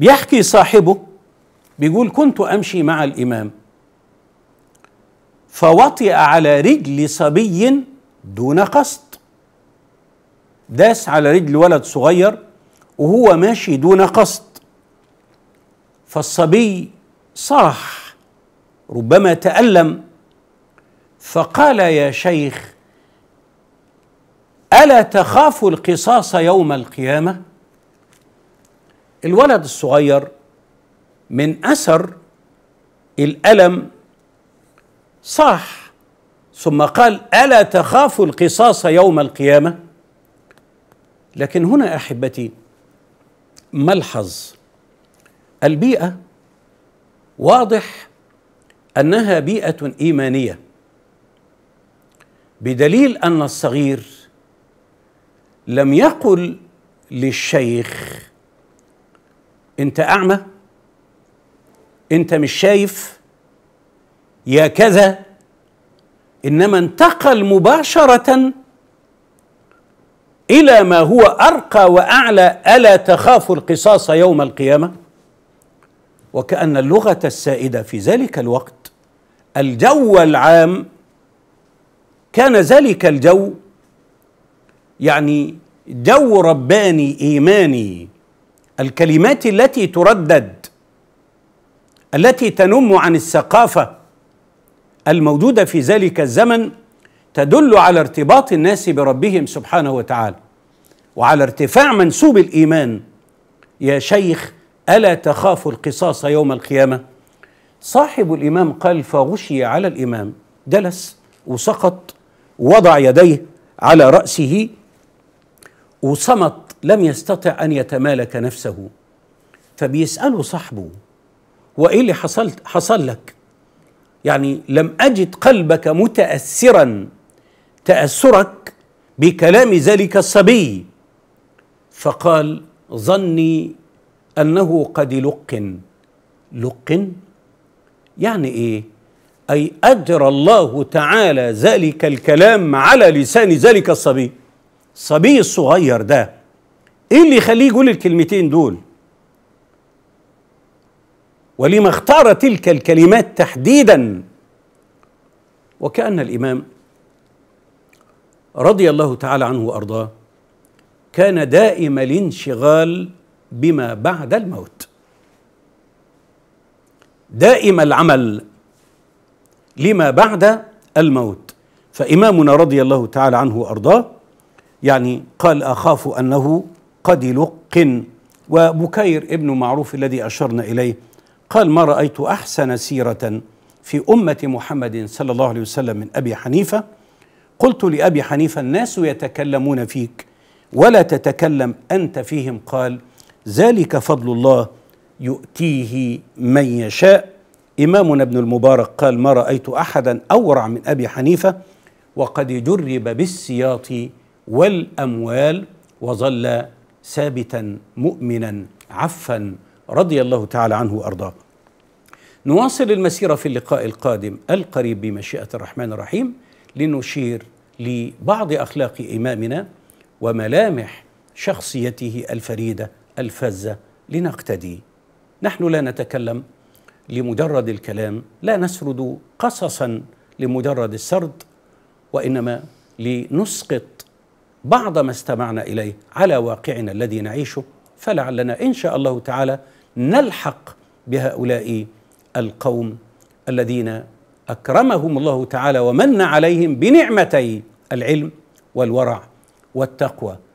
بيحكي صاحبه بيقول كنت امشي مع الامام فوطئ على رجل صبي دون قصد داس على رجل ولد صغير وهو ماشي دون قصد فالصبي صرح ربما تألم فقال يا شيخ ألا تخاف القصاص يوم القيامة؟ الولد الصغير من اثر الالم صاح ثم قال الا تخاف القصاص يوم القيامه لكن هنا احبتي ملحظ البيئه واضح انها بيئه ايمانيه بدليل ان الصغير لم يقل للشيخ انت اعمى انت مش شايف يا كذا انما انتقل مباشره الى ما هو ارقى واعلى الا تخاف القصاص يوم القيامه وكان اللغه السائده في ذلك الوقت الجو العام كان ذلك الجو يعني جو رباني ايماني الكلمات التي تردد التي تنم عن الثقافه الموجوده في ذلك الزمن تدل على ارتباط الناس بربهم سبحانه وتعالى وعلى ارتفاع منسوب الايمان يا شيخ الا تخاف القصاص يوم القيامه صاحب الامام قال فغشي على الامام جلس وسقط وضع يديه على راسه وصمت لم يستطع ان يتمالك نفسه فبيساله صاحبه وايه اللي حصلت حصل لك يعني لم اجد قلبك متاثرا تاثرك بكلام ذلك الصبي فقال ظني انه قد لقن لقن يعني ايه اي اجرى الله تعالى ذلك الكلام على لسان ذلك الصبي الصبي الصغير ده ايه اللي يخليه يقول الكلمتين دول ولما اختار تلك الكلمات تحديدا وكأن الإمام رضي الله تعالى عنه وأرضاه كان دائم الانشغال بما بعد الموت دائم العمل لما بعد الموت فإمامنا رضي الله تعالى عنه وأرضاه يعني قال أخاف أنه قد لق وبكير ابن معروف الذي أشرنا إليه قال ما رأيت أحسن سيرة في أمة محمد صلى الله عليه وسلم من أبي حنيفة قلت لأبي حنيفة الناس يتكلمون فيك ولا تتكلم أنت فيهم قال ذلك فضل الله يؤتيه من يشاء إمامنا ابن المبارك قال ما رأيت أحدا أورع من أبي حنيفة وقد جرب بالسياط والأموال وظل ثابتا مؤمنا عفا رضي الله تعالى عنه وأرضاه نواصل المسيرة في اللقاء القادم القريب بمشيئة الرحمن الرحيم لنشير لبعض أخلاق إمامنا وملامح شخصيته الفريدة الفزة لنقتدي نحن لا نتكلم لمجرد الكلام لا نسرد قصصا لمجرد السرد وإنما لنسقط بعض ما استمعنا اليه على واقعنا الذي نعيشه فلعلنا ان شاء الله تعالى نلحق بهؤلاء القوم الذين اكرمهم الله تعالى ومن عليهم بنعمتي العلم والورع والتقوى